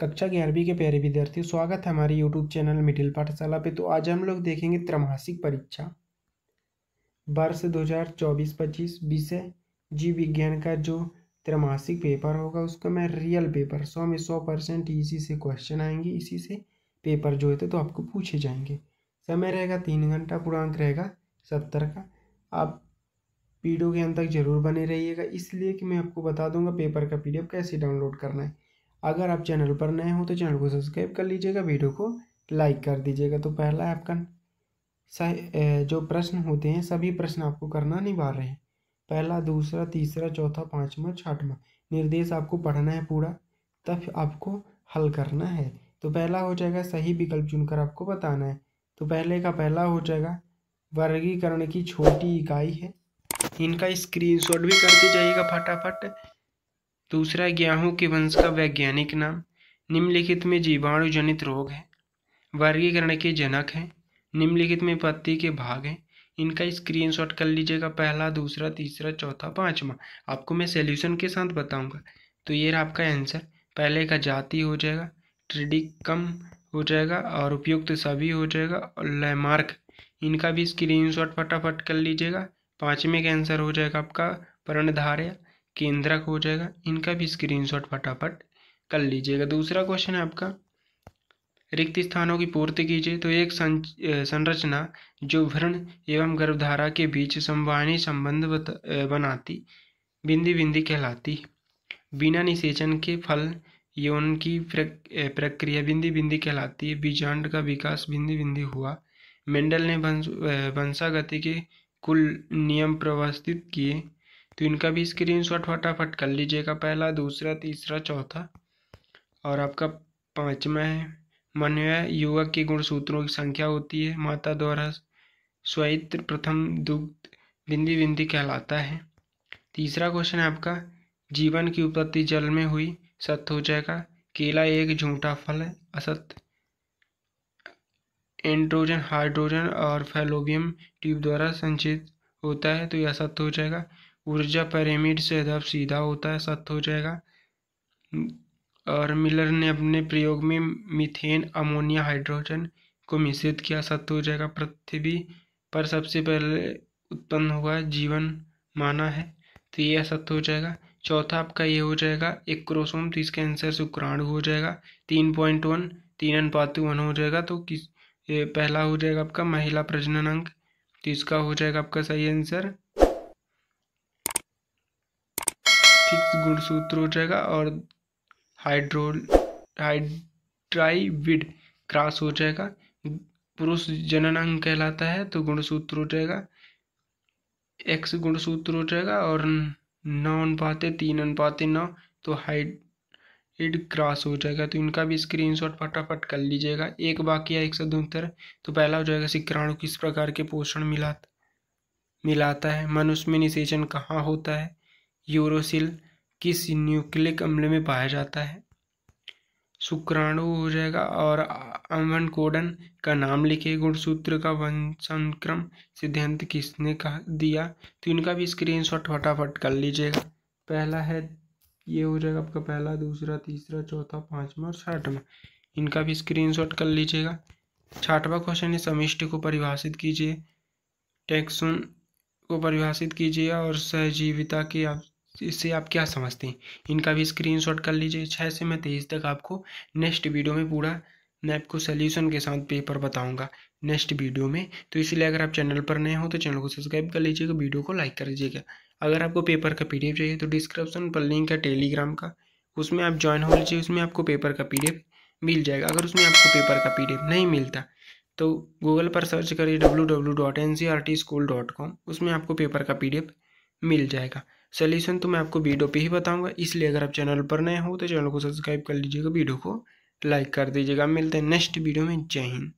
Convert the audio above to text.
कक्षा ग्यारहवीं के प्यारे विद्यार्थी स्वागत है हमारे यूट्यूब चैनल मिडिल पाठशाला पे तो आज हम लोग देखेंगे त्रैमासिक परीक्षा वर्ष 2024-25 विषय जीव विज्ञान का जो त्रैमासिक पेपर होगा उसका मैं रियल पेपर सौ में सौ परसेंट इसी से क्वेश्चन आएंगे इसी से पेपर जो होते तो आपको पूछे जाएंगे समय रहेगा तीन घंटा पूर्णांक रहेगा सत्तर का आप वीडियो के अंत तक जरूर बने रहिएगा इसलिए कि मैं आपको बता दूंगा पेपर का पीडीएफ कैसे डाउनलोड करना है अगर आप चैनल पर नए हो तो चैनल को सब्सक्राइब कर लीजिएगा वीडियो को लाइक कर दीजिएगा तो पहला है आपका जो प्रश्न होते हैं सभी प्रश्न आपको करना रहे हैं पहला दूसरा तीसरा चौथा पाँचवा छठवा निर्देश आपको पढ़ना है पूरा तब आपको हल करना है तो पहला हो जाएगा सही विकल्प चुनकर आपको बताना है तो पहले का पहला हो जाएगा वर्गीकरण की छोटी इकाई है इनका स्क्रीनशॉट भी करते जाइएगा फटाफट दूसरा गेहूं के वंश का वैज्ञानिक नाम निम्नलिखित में जीवाणु जनित रोग है वर्गीकरण के जनक हैं निम्नलिखित में पत्ती के भाग हैं इनका स्क्रीनशॉट कर लीजिएगा पहला दूसरा तीसरा चौथा पाँचवा आपको मैं सोल्यूशन के साथ बताऊंगा तो ये रहा आपका आंसर पहले का जाति हो जाएगा ट्रिडिकम हो जाएगा और उपयुक्त सभी हो जाएगा और लैमार्क इनका भी स्क्रीनशॉट फटाफट कर लीजिएगा पाँचवें का आंसर हो जाएगा आपका प्रणधार्य केंद्रक हो जाएगा इनका भी स्क्रीनशॉट फटाफट कर लीजिएगा दूसरा क्वेश्चन है आपका रिक्त स्थानों की पूर्ति कीजिए तो एक संरचना जो भ्रण एवं गर्भधारा के बीच संवाणी संबंध बनाती बिंदी बिंदी कहलाती बिना निषेचन के फल यौन की प्रक्रिया बिंदी बिंदी कहलाती है बीजांड का विकास बिंदी बिंदी हुआ मेंडल ने वंशागति के कुल नियम प्रवस्थित किए तो इनका भी स्क्रीन शॉट फटाफट कर लीजिएगा पहला दूसरा तीसरा चौथा और आपका पाँचवा है मनव्यय युवक के गुणसूत्रों की संख्या होती है माता द्वारा स्वित्र प्रथम दुग्ध बिंदी बिंदी कहलाता है तीसरा क्वेश्चन है आपका जीवन की उत्पत्ति जल में हुई सत्य हो जाएगा केला एक झूठा फल है असत्य एंड्रोजन हाइड्रोजन और फैलोबियम ट्यूब द्वारा संचित होता है तो यह असत्य हो जाएगा ऊर्जा पैरामिड से अदब सीधा होता है सत्य हो जाएगा और मिलर ने अपने प्रयोग में मीथेन अमोनिया हाइड्रोजन को मिश्रित किया सत्य हो जाएगा पृथ्वी पर सबसे पहले उत्पन्न हुआ जीवन माना है तो यह सत्य हो जाएगा चौथा आपका ये हो जाएगा एक क्रोसोम तो इसका आंसर शुक्राणु हो जाएगा तीन पॉइंट वन तीन अनुपात वन हो जाएगा तो किस ये पहला हो जाएगा आपका महिला प्रजनन अंक तो इसका हो जाएगा आपका सही आंसर फिक्स गुणसूत्र हो जाएगा और हाइड्रो हाइड्राइविड क्रॉस हो जाएगा पुरुष जननांग कहलाता है तो गुणसूत्र हो जाएगा एक्स गुणसूत्र हो जाएगा और नौ अनुपाते तीन अनुपाते नौ तो हाइड इड क्रॉस हो जाएगा तो इनका भी स्क्रीनशॉट फटाफट कर लीजिएगा एक बाकी है एक सौ दुहत्तर तो पहला हो जाएगा शिक्राणु किस प्रकार के पोषण मिला मिलाता है मनुष्य में निषेचन कहाँ होता है यूरोसिल किस न्यूक्लिक अम्ल में पाया जाता है शुक्राणु हो जाएगा और अमन कोडन का नाम लिखे गुणसूत्र का वंशानुक्रम सिद्धांत किसने कहा दिया तो इनका भी स्क्रीनशॉट फटाफट कर लीजिएगा पहला है ये हो जाएगा आपका पहला दूसरा तीसरा चौथा पाँचवा और छठवा इनका भी स्क्रीनशॉट कर लीजिएगा छठवा क्वेश्चन है समिष्ट को परिभाषित कीजिए टैक्सोन को परिभाषित कीजिए और सहजीविता की आप इससे आप क्या समझते हैं इनका भी स्क्रीनशॉट कर लीजिए छः से मैं तेईस तक आपको नेक्स्ट वीडियो में पूरा मैं आपको सोल्यूशन के साथ पेपर बताऊंगा नेक्स्ट वीडियो में तो इसलिए अगर आप चैनल पर नए हो तो चैनल को सब्सक्राइब कर लीजिएगा वीडियो को लाइक कर लीजिएगा अगर आपको पेपर का पी चाहिए तो डिस्क्रिप्शन पर लिंक है टेलीग्राम का उसमें आप ज्वाइन हो लीजिए उसमें आपको पेपर का पी मिल जाएगा अगर उसमें आपको पेपर का पी नहीं मिलता तो गूगल पर सर्च करिए W W dot N C R T school dot com उसमें आपको पेपर का पी मिल जाएगा सोल्यूशन तो मैं आपको वीडियो पे ही बताऊंगा इसलिए अगर आप चैनल पर नए हो तो चैनल को सब्सक्राइब कर लीजिएगा वीडियो को लाइक कर दीजिएगा मिलते हैं नेक्स्ट वीडियो में जय हिंद